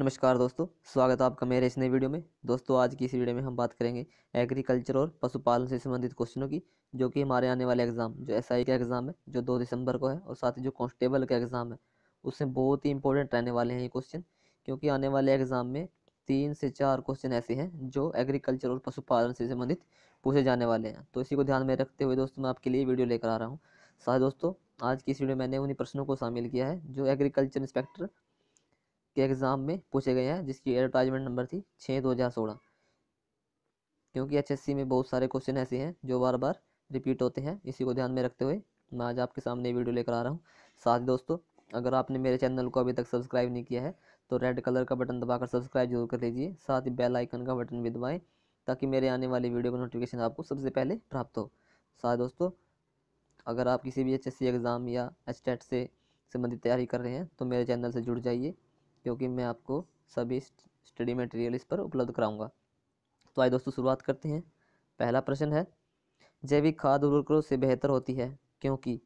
नमस्कार दोस्तों स्वागत है आपका मेरे इस नए वीडियो में दोस्तों आज की इस वीडियो में हम बात करेंगे एग्रीकल्चर और पशुपालन से संबंधित क्वेश्चनों की जो कि हमारे आने वाले एग्जाम जो एस आई का एग्ज़ाम है जो दो दिसंबर को है और साथ ही जो कॉन्स्टेबल का एग्ज़ाम है उसमें बहुत ही इंपॉर्टेंट रहने वाले हैं ये क्वेश्चन क्योंकि आने वाले एग्ज़ाम में तीन से चार क्वेश्चन ऐसे हैं जो एग्रीकल्चर और पशुपालन से संबंधित पूछे जाने वाले हैं तो इसी को ध्यान में रखते हुए दोस्तों मैं आपके लिए वीडियो लेकर आ रहा हूँ साथ दोस्तों आज की इस वीडियो में मैंने उन्हीं प्रश्नों को शामिल किया है जो एग्रीकल्चर इंस्पेक्टर के एग्ज़ाम में पूछे गए हैं जिसकी एडवर्टाइजमेंट नंबर थी छः दो हज़ार सोलह क्योंकि एच में बहुत सारे क्वेश्चन ऐसे हैं जो बार बार रिपीट होते हैं इसी को ध्यान में रखते हुए मैं आज आपके सामने वीडियो लेकर आ रहा हूँ साथ दोस्तों अगर आपने मेरे चैनल को अभी तक सब्सक्राइब नहीं किया है तो रेड कलर का बटन दबाकर सब्सक्राइब जरूर कर लीजिए साथ ही बेल आइकन का बटन भी दबाएं ताकि मेरे आने वाली वीडियो का नोटिफिकेशन आपको सबसे पहले प्राप्त हो साथ दोस्तों अगर आप किसी भी एच एग्ज़ाम या एच से संबंधित तैयारी कर रहे हैं तो मेरे चैनल से जुड़ जाइए क्योंकि मैं आपको सभी स्टडी मटेरियल इस पर उपलब्ध कराऊंगा तो आइए दोस्तों शुरुआत करते हैं पहला प्रश्न है जैविक खाद उर्वरकों से बेहतर होती है क्योंकि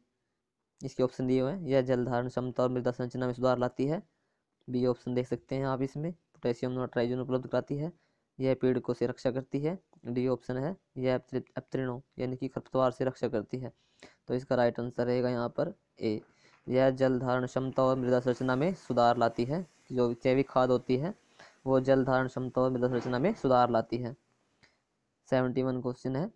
इसके ऑप्शन दिए हुए हैं यह जल धारण क्षमता और मृदा संरचना में सुधार लाती है बी ऑप्शन देख सकते हैं आप इसमें पोटेशियम नाइट्राइजन उपलब्ध कराती है यह पेड़ को से रक्षा करती है डी ऑप्शन है यह अपतृणों यानी कि खरपतवार से रक्षा करती है तो इसका राइट आंसर रहेगा यहाँ पर ए यह जल धारण क्षमता और मृदा संरचना में सुधार लाती है जो जैविक खाद होती है वो जल धारण क्षमता और मृदा संरचना में सुधार लाती है सेवेंटी वन क्वेश्चन है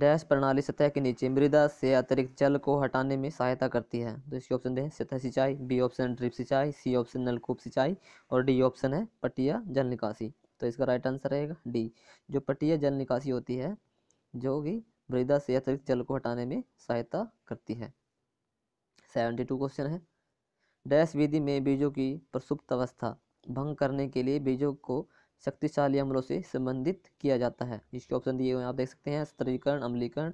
डैश प्रणाली सतह के नीचे मृदा से अतिरिक्त जल को हटाने में सहायता करती है तो इसके ऑप्शन दें सतह सिंचाई बी ऑप्शन ड्रिप सिंचाई सी ऑप्शन नलकूप सिंचाई और डी ऑप्शन है पटिया जल निकासी तो इसका राइट आंसर रहेगा डी जो पटिया जल निकासी होती है जो कि मृदा से अतिरिक्त जल को हटाने में सहायता करती है सेवेंटी टू क्वेश्चन है डैश विधि में बीजों की प्रसुप्त अवस्था भंग करने के लिए बीजों को शक्तिशाली अम्लों से संबंधित किया जाता है इसके ऑप्शन दिए हुए आप देख सकते हैं स्त्रीकरण अम्लीकरण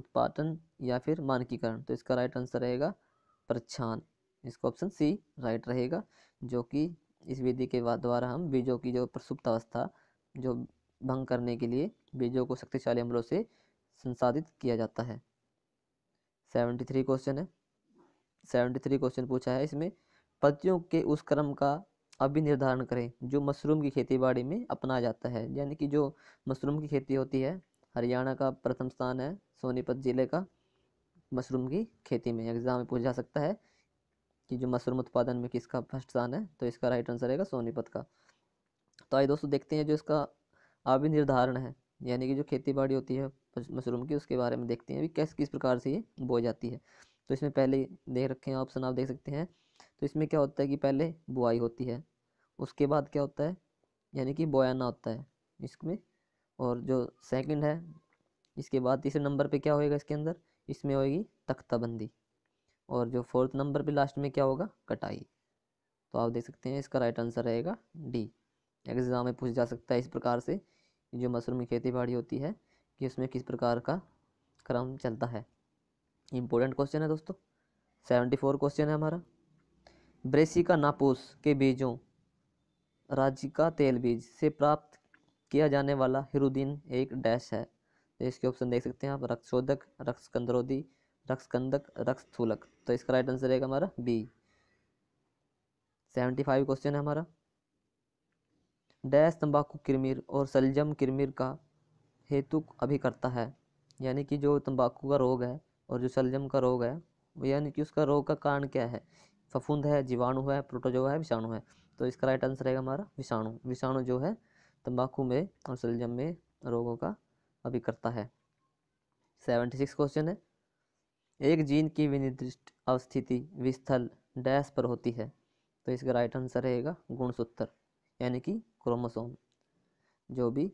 उत्पादन या फिर मानकीकरण तो इसका राइट आंसर रहेगा प्रच्छान इसका ऑप्शन सी राइट रहेगा जो कि इस विधि के द्वारा हम बीजों की जो प्रसुप्त अवस्था जो भंग करने के लिए बीजों को शक्तिशाली अम्लों से संसाधित किया जाता है सेवेंटी थ्री क्वेश्चन है सेवेंटी थ्री क्वेश्चन पूछा है इसमें पत्तियों के उस क्रम का अभी निर्धारण करें जो मशरूम की खेती बाड़ी में अपना जाता है यानी कि जो मशरूम की खेती होती है हरियाणा का प्रथम स्थान है सोनीपत जिले का मशरूम की खेती में एग्जाम में पूछा जा सकता है कि जो मशरूम उत्पादन में किसका फर्स्ट स्थान है तो इसका राइट आंसर रहेगा सोनीपत का तो आइए दोस्तों देखते हैं जो इसका अभी निर्धारण है यानी कि जो खेती बाड़ी होती है मशरूम की उसके बारे में देखते हैं कि किस प्रकार से ये बोई जाती है तो इसमें पहले देख रखे हैं ऑप्शन आप देख सकते हैं तो इसमें क्या होता है कि पहले बुआई होती है उसके बाद क्या होता है यानी कि बोयाना होता है इसमें और जो सेकंड है इसके बाद तीसरे नंबर पे क्या होएगा इसके अंदर इसमें होएगी तख्ताबंदी और जो फोर्थ नंबर पे लास्ट में क्या होगा कटाई तो आप देख सकते हैं इसका राइट आंसर रहेगा डी एग्ज़ाम में पूछ जा सकता है इस प्रकार से जो मशरूम की खेती बाड़ी होती है कि उसमें किस प्रकार का क्रम चलता है इम्पोर्टेंट क्वेश्चन है दोस्तों सेवेंटी फोर क्वेश्चन है हमारा ब्रेसिका नापूस के बीजों राजिका तेल बीज से प्राप्त किया जाने वाला हिरुदीन एक डैश है तो इसके ऑप्शन देख सकते हैं आप रक्सोदक कंदक रक्सकंदक थूलक तो इसका राइट आंसर रहेगा हमारा बी सेवेंटी फाइव क्वेश्चन है हमारा डैश तंबाकू किरमिर और सलजम किरमिर का हेतु अभिकर्ता है यानी कि जो तंबाकू का रोग है और जो शलजम का रोग है यानी कि उसका रोग का कारण क्या है फफूंद है जीवाणु है प्रोटोजोआ है विषाणु है तो इसका राइट आंसर रहेगा हमारा विषाणु विषाणु जो है तंबाकू में और शलजम में रोगों का अभिकर्ता है सेवेंटी सिक्स क्वेश्चन है एक जीन की विनिर्दिष्ट अवस्थिति विस्थल डैश पर होती है तो इसका राइट आंसर रहेगा गुणसूत्र यानी कि क्रोमोसोम जो भी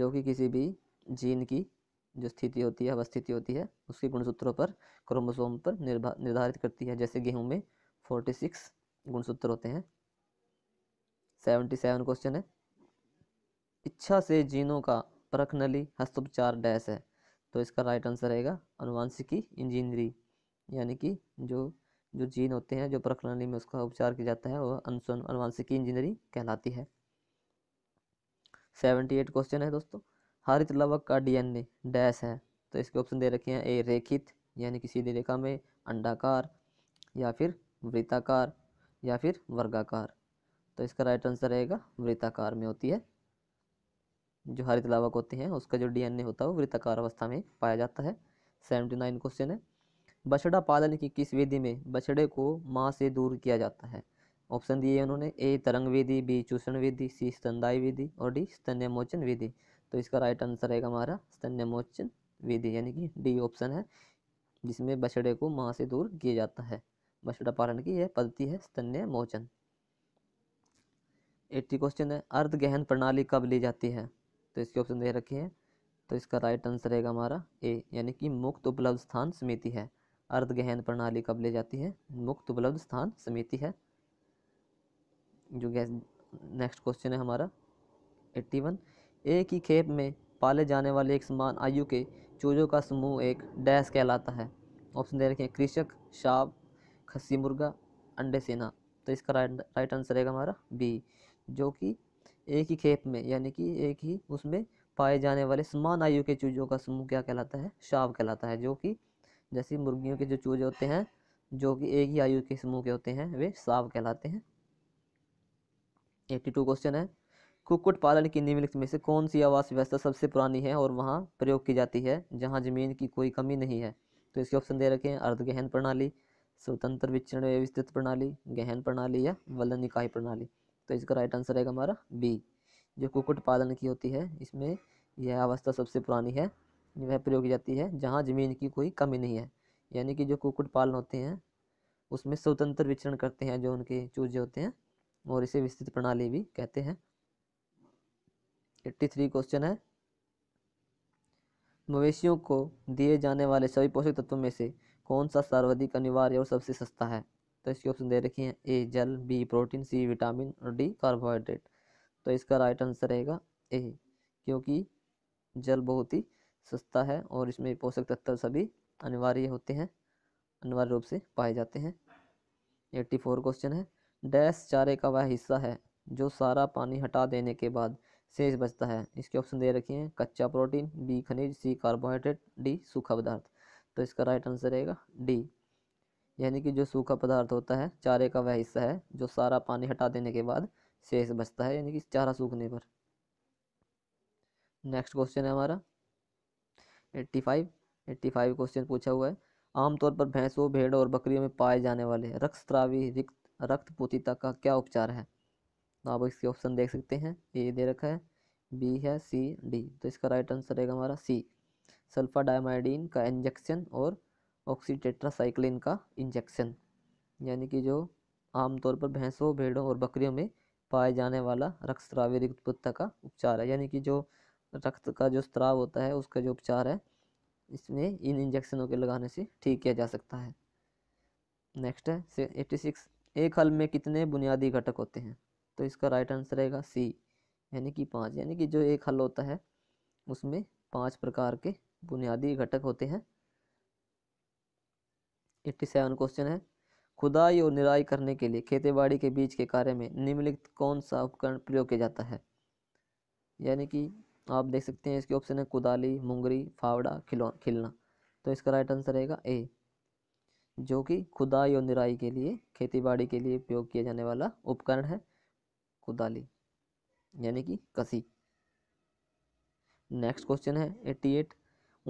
जो कि किसी भी जीन की जो स्थिति होती है अवस्थिति होती है उसके गुणसूत्रों पर क्रोमोसोम पर निर्धारित करती है जैसे गेहूं में फोर्टी सिक्स गुणसूत्र होते हैं सेवेंटी सेवन क्वेश्चन है इच्छा से जीनों का परख नली हस्तोपचार डैश है तो इसका राइट आंसर रहेगा अनुवांशिकी इंजीनियरी यानी कि जो जो जीन होते हैं जो प्रखनली में उसका उपचार किया जाता है वह अनुवांशिकी इंजीनियरी कहलाती है सेवेंटी एट क्वेश्चन है दोस्तों हरित लवक का डीएनए डैश है तो इसके ऑप्शन दे रखे हैं ए रेखित यानी किसी रेखा में अंडाकार या फिर वृत्ताकार या फिर वर्गाकार तो इसका राइट आंसर रहेगा वृत्ताकार में होती है जो हरित लावक होते हैं उसका जो डीएनए होता है वो वृत्ताकार अवस्था में पाया जाता है सेवेंटी नाइन क्वेश्चन है बछड़ा पालन की किस विधि में बछड़े को माँ से दूर किया जाता है ऑप्शन दिए उन्होंने ए तरंग विधि बी चूषण विधि सी स्तनदायी विधि और डी स्तन्यमोचन विधि तो इसका राइट आंसर रहेगा हमारा स्तन्यमोचन विधि यानी कि डी ऑप्शन है जिसमें बछड़े को माँ से दूर किया जाता है बछड़ा पालन की यह पद्धति है स्तन्य मोचन एट्टी क्वेश्चन है अर्ध गहन प्रणाली कब ली जाती है तो इसके ऑप्शन दे रखी है तो इसका राइट आंसर रहेगा हमारा ए यानी कि मुक्त उपलब्ध स्थान समिति है अर्ध गहन प्रणाली कब ली जाती है मुक्त उपलब्ध स्थान समिति है जो गैस नेक्स्ट क्वेश्चन है हमारा एट्टी वन एक ही खेप में पाले जाने वाले एक समान आयु के चूजों का समूह एक डैश कहलाता है ऑप्शन दे रखे हैं कृषक शाप खसी मुर्गा अंडे सेना तो इसका राइट आंसर रहेगा हमारा बी जो कि एक ही खेप में यानी कि एक ही उसमें पाए जाने वाले समान आयु के चूजों का समूह क्या कहलाता है शाव कहलाता है जो कि जैसे मुर्गियों के जो चूजे होते हैं जो कि एक ही आयु के समूह के होते हैं वे साव कहलाते हैं एट्टी टू क्वेश्चन है कुक्कुट पालन की निम्नलिखित में से कौन सी आवास व्यवस्था सबसे पुरानी है और वहाँ प्रयोग की जाती है जहाँ ज़मीन की कोई कमी नहीं है तो इसके ऑप्शन दे रखे हैं अर्ध गहन प्रणाली स्वतंत्र विचरण विस्तृत प्रणाली गहन प्रणाली या वलन निकाय प्रणाली तो इसका राइट आंसर रहेगा हमारा बी जो कुक्कुट पालन की होती है इसमें यह अवस्था सबसे पुरानी है वह प्रयोग की जाती है जहाँ ज़मीन की कोई कमी नहीं है यानी कि जो कुक्कुट पालन होते हैं उसमें स्वतंत्र विचरण करते हैं जो उनके चूजे होते हैं और इसे विस्तृत प्रणाली भी कहते हैं एट्टी थ्री क्वेश्चन है मवेशियों को दिए जाने वाले सभी पोषक तत्वों में से कौन सा सर्वाधिक अनिवार्य और सबसे सस्ता है तो इसके ऑप्शन दे रखे हैं ए जल बी प्रोटीन सी विटामिन और डी कार्बोहाइड्रेट तो इसका राइट आंसर रहेगा ए क्योंकि जल बहुत ही सस्ता है और इसमें पोषक तत्व सभी अनिवार्य होते हैं अनिवार्य रूप से पाए जाते हैं एट्टी फोर क्वेश्चन है डैश चारे का वह हिस्सा है जो सारा पानी हटा देने के बाद शेष बचता है इसके ऑप्शन दे रखे हैं कच्चा प्रोटीन बी खनिज सी कार्बोहाइड्रेट डी सूखा पदार्थ तो इसका राइट आंसर रहेगा डी यानी कि जो सूखा पदार्थ होता है चारे का वह हिस्सा है जो सारा पानी हटा देने के बाद शेष बचता है यानी कि चारा सूखने पर नेक्स्ट क्वेश्चन है हमारा eighty five eighty five question पूछा हुआ है आमतौर पर भैंसों भेड़ और बकरियों में पाए जाने वाले रक्तस्रावी रिक्त रक्त पोतिता का क्या उपचार है तो आप इसके ऑप्शन देख सकते हैं ए दे रखा है बी है सी डी तो इसका राइट आंसर रहेगा हमारा सी सल्फा डायमाइडीन का इंजेक्शन और ऑक्सीटेट्रासाइक्लिन का इंजेक्शन यानी कि जो आमतौर पर भैंसों भेड़ों और बकरियों में पाए जाने वाला रक्त रिक्त रिक्तपुत्ता का उपचार है यानी कि जो रक्त का जो स्त्राव होता है उसका जो उपचार है इसमें इन इंजेक्शनों के लगाने से ठीक किया जा सकता है नेक्स्ट है एट्टी सिक्स एक हल में कितने बुनियादी घटक होते हैं तो इसका राइट आंसर रहेगा सी यानी कि पाँच यानी कि जो एक हल होता है उसमें पाँच प्रकार के बुनियादी घटक होते हैं एट्टी सेवन क्वेश्चन है खुदाई और निराई करने के लिए खेतीबाड़ी के बीच के कार्य में निम्नलिखित कौन सा उपकरण प्रयोग किया जाता है यानी कि आप देख सकते हैं इसके ऑप्शन है कुदाली मुंगरी फावड़ा खिलौ खिलना तो इसका राइट आंसर रहेगा ए जो कि खुदाई और निराई के लिए खेतीबाड़ी के लिए प्रयोग किया जाने वाला उपकरण है कुदाली यानी कि कसी नेक्स्ट क्वेश्चन है एट्टी एट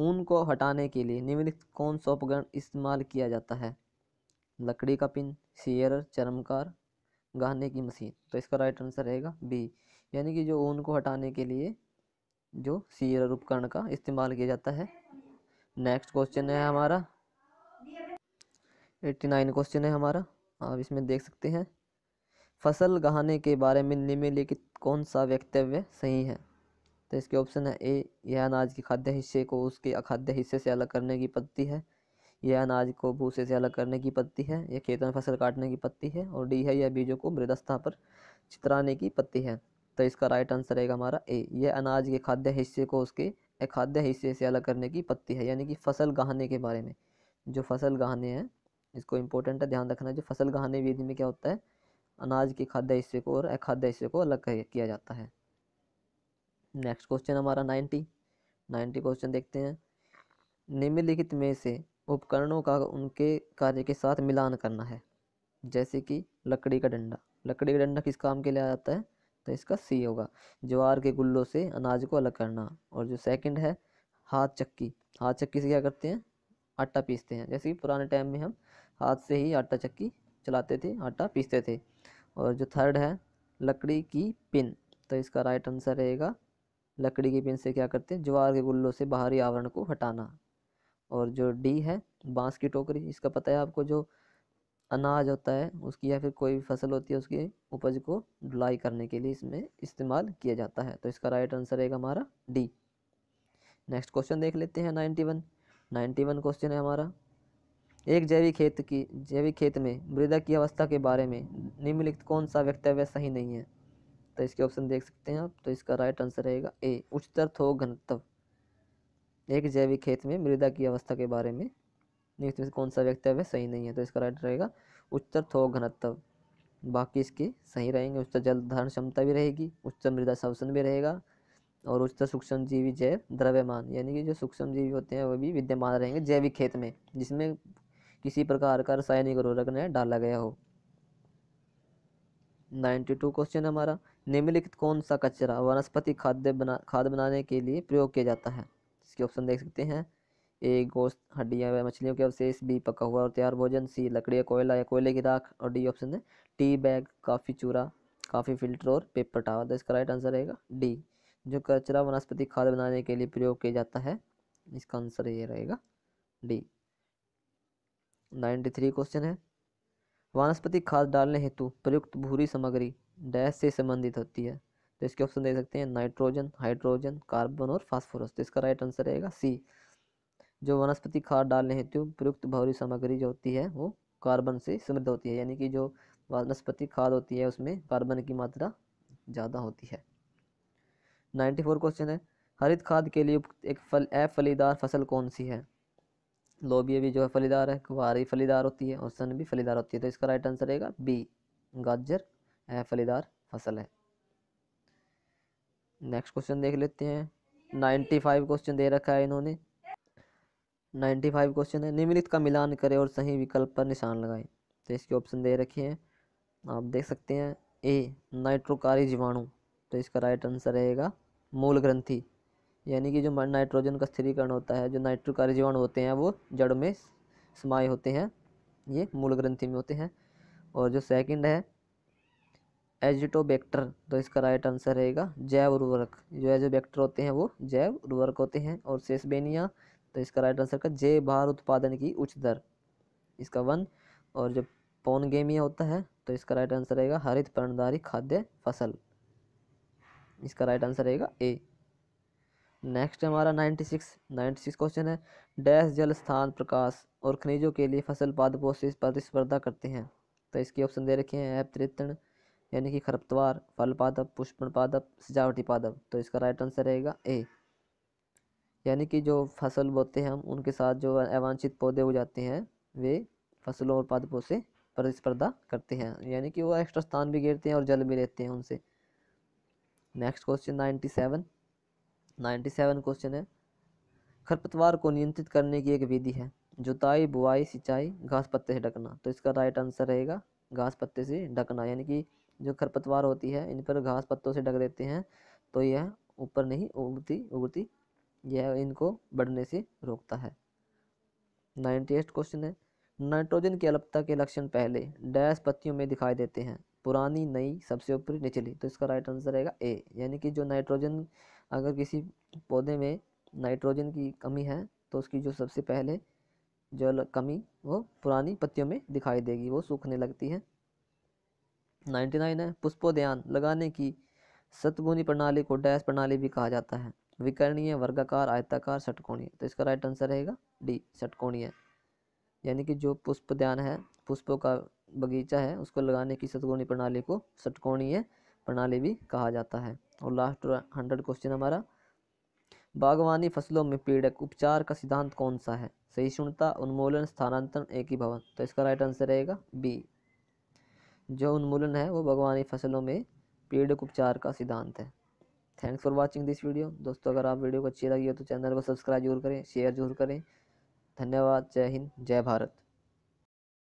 ऊन को हटाने के लिए निम्नलिखित कौन सा उपकरण इस्तेमाल किया जाता है लकड़ी का पिन शेयर चरमकार गहने की मशीन तो इसका राइट आंसर रहेगा बी यानी कि जो ऊन को हटाने के लिए जो सीर उपकरण का इस्तेमाल किया जाता है नेक्स्ट क्वेश्चन है हमारा एट्टी नाइन क्वेश्चन है हमारा आप इसमें देख सकते हैं फसल गहाने के बारे में निम्नलिखित कौन सा वक्तव्य सही है तो इसके ऑप्शन है ए यह अनाज के खाद्य हिस्से को उसके अखाद्य हिस्से से अलग करने की पद्धति है यह अनाज को भूसे से अलग करने की पद्धति है यह खेतों में फसल काटने की पद्धति है और डी है यह बीजों को मृदस्था पर चित्राने की पद्धति है तो इसका राइट आंसर रहेगा हमारा ए यह अनाज के खाद्य हिस्से को उसके अखाद्य हिस्से से अलग करने की पत्ती है यानी कि फसल गहाने के बारे में जो फसल गहाने हैं इसको इम्पोर्टेंट है ध्यान रखना जो फसल गहाने विधि में क्या होता है अनाज के खाद्य हिस्से को और अखाद्य हिस्से को अलग किया जाता है नेक्स्ट क्वेश्चन हमारा नाइन्टी नाइन्टी क्वेश्चन देखते हैं निम्नलिखित में से उपकरणों का उनके कार्य के साथ मिलान करना है जैसे कि लकड़ी का डंडा लकड़ी का डंडा किस काम के लिए आ जाता है तो इसका सी होगा ज्वार के गुल्लों से अनाज को अलग करना और जो सेकंड है हाथ चक्की हाथ चक्की से क्या करते हैं आटा पीसते हैं जैसे कि पुराने टाइम में हम हाथ से ही आटा चक्की चलाते थे आटा पीसते थे और जो थर्ड है लकड़ी की पिन तो इसका राइट आंसर रहेगा लकड़ी की पिन से क्या करते हैं ज्वार के गुल्लों से बाहरी आवरण को हटाना और जो डी है बांस की टोकरी इसका पता है आपको जो अनाज होता है उसकी या फिर कोई भी फसल होती है उसकी उपज को धुलाई करने के लिए इसमें इस्तेमाल किया जाता है तो इसका राइट आंसर रहेगा हमारा डी नेक्स्ट क्वेश्चन देख लेते हैं ninety one ninety one question है हमारा एक जैविक खेत की जैविक खेत में मृदा की अवस्था के बारे में निम्नलिखित कौन सा वक्तव्य सही नहीं है तो इसके ऑप्शन देख सकते हैं आप तो इसका राइट आंसर रहेगा ए उच्चतर थोक घनत्व एक जैविक खेत में मृदा की अवस्था के बारे में निम्नलिखित में कौन सा वक्तव्य सही नहीं है तो इसका राइट रहेगा उच्चतर थोक घनत्व बाकी इसके सही रहेंगे उच्चतर जल धारण क्षमता भी रहेगी उच्चतर मृदा शोषण भी रहेगा और उच्चतर सूक्ष्म जीवी जैव द्रव्यमान यानी कि जो सूक्ष्म जीवी होते हैं वो भी विद्यमान रहेंगे जैविक खेत में जिसमें किसी प्रकार का रासायनिक उर्वरक न डाला गया हो 92 क्वेश्चन हमारा निम्नलिखित कौन सा कचरा वनस्पति खाद्य बना खाद बनाने के लिए प्रयोग किया जाता है इसके ऑप्शन देख सकते हैं ए गोश्त हड्डियाँ व मछलियों के अवशेष बी पका हुआ और तैयार भोजन सी लकड़ी या कोयला या कोयले की राख और डी ऑप्शन है टी बैग काफ़ी चूरा काफ़ी फिल्टर और पेपर टावर तो इसका राइट आंसर रहेगा डी जो कचरा वनस्पति खाद बनाने के लिए प्रयोग किया जाता है इसका आंसर ये रहेगा डी नाइन्टी थ्री क्वेश्चन है वनस्पति खाद डालने हेतु प्रयुक्त भूरी सामग्री डैश से संबंधित होती है तो इसके ऑप्शन दे सकते हैं नाइट्रोजन हाइड्रोजन कार्बन और फास्फोरस तो इसका राइट आंसर रहेगा सी जो वनस्पति खाद डालने हेतु प्रयुक्त भूरी सामग्री जो होती है वो कार्बन से समृद्ध होती है यानी कि जो वनस्पति खाद होती है उसमें कार्बन की मात्रा ज़्यादा होती है नाइन्टी फोर क्वेश्चन है हरित खाद के लिए एक फल अफलीदार फसल कौन सी है लोबिया भी जो है फलीदार है कुवारी फलीदार होती है और सन भी फलीदार होती है तो इसका राइट आंसर रहेगा बी गाजर फलीदार फसल है नेक्स्ट क्वेश्चन देख लेते हैं नाइन्टी फाइव क्वेश्चन दे रखा है इन्होंने नाइन्टी फाइव क्वेश्चन है निम्नलिखित का मिलान करें और सही विकल्प पर निशान लगाएं तो इसके ऑप्शन दे रखे हैं आप देख सकते हैं ए नाइट्रोकारी जीवाणु तो इसका राइट आंसर रहेगा मूल ग्रंथी यानी कि जो नाइट्रोजन का स्थिरीकरण होता है जो नाइट्रोकार जीवाणु होते हैं वो जड़ में समाये होते हैं ये मूल ग्रंथि में होते हैं और जो सेकंड है एजिटोबैक्टर तो इसका राइट आंसर रहेगा जैव उर्वरक जो एजोबैक्टर होते हैं वो जैव उर्वरक होते हैं और सेसबेनिया तो इसका राइट आंसर का जय भार उत्पादन की उच्च दर इसका वन और जो पोनगेमिया होता है तो इसका राइट आंसर रहेगा हरित प्रणदारी खाद्य फसल इसका राइट आंसर रहेगा ए नेक्स्ट हमारा ninety six ninety six question है डैश जल स्थान प्रकाश और खनिजों के लिए फसल पादपों से प्रतिस्पर्धा करते हैं तो इसके ऑप्शन दे रखे हैं त्रितण यानी कि खरपतवार फल पादप पुष्पण पादप सजावटी पादप तो इसका राइट आंसर रहेगा ए यानी कि जो फसल बोते हैं हम उनके साथ जो अवांछित पौधे हो जाते हैं वे फसलों और पादपों से प्रतिस्पर्धा करते हैं यानी कि वो एक्स्ट्रा स्थान भी घेरते हैं और जल भी लेते हैं उनसे next question ninety seven ninety seven question है खरपतवार को नियंत्रित करने की एक विधि है जुताई बुआई सिंचाई घास पत्ते से ढकना तो इसका राइट आंसर रहेगा घास पत्ते से ढकना यानी कि जो खरपतवार होती है इन पर घास पत्तों से ढक देते हैं तो यह ऊपर नहीं उगती उगती यह इनको बढ़ने से रोकता है नाइन्टी एट क्वेश्चन है नाइट्रोजन की अलपता के लक्षण पहले डैश पत्तियों में दिखाई देते हैं पुरानी नई सबसे ऊपरी निचली तो इसका राइट आंसर रहेगा ए यानी कि जो नाइट्रोजन अगर किसी पौधे में नाइट्रोजन की कमी है तो उसकी जो सबसे पहले जो कमी वो पुरानी पत्तियों में दिखाई देगी वो सूखने लगती है नाइन्टी नाइन है पुष्पोद्यान लगाने की सतगुनी प्रणाली को डैश प्रणाली भी कहा जाता है विकर्णीय वर्गाकार आयताकार षटकोणीय तो इसका राइट आंसर रहेगा डी षटकोणीय यानी कि जो पुष्पोद्यान है पुष्पों का बगीचा है उसको लगाने की सतकोणी प्रणाली को सटकोणीय प्रणाली भी कहा जाता है और लास्ट हंड्रेड क्वेश्चन हमारा बागवानी फसलों में पीड़क उपचार का सिद्धांत कौन सा है सहिष्णुता उन्मूलन स्थानांतरण एक ही भवन तो इसका राइट आंसर रहेगा बी जो उन्मूलन है वो बागवानी फसलों में पीड़क उपचार का सिद्धांत है thanks for watching this video दोस्तों अगर आप वीडियो को अच्छी लगी हो तो चैनल को सब्सक्राइब जरूर करें शेयर जरूर करें धन्यवाद जय हिंद जय भारत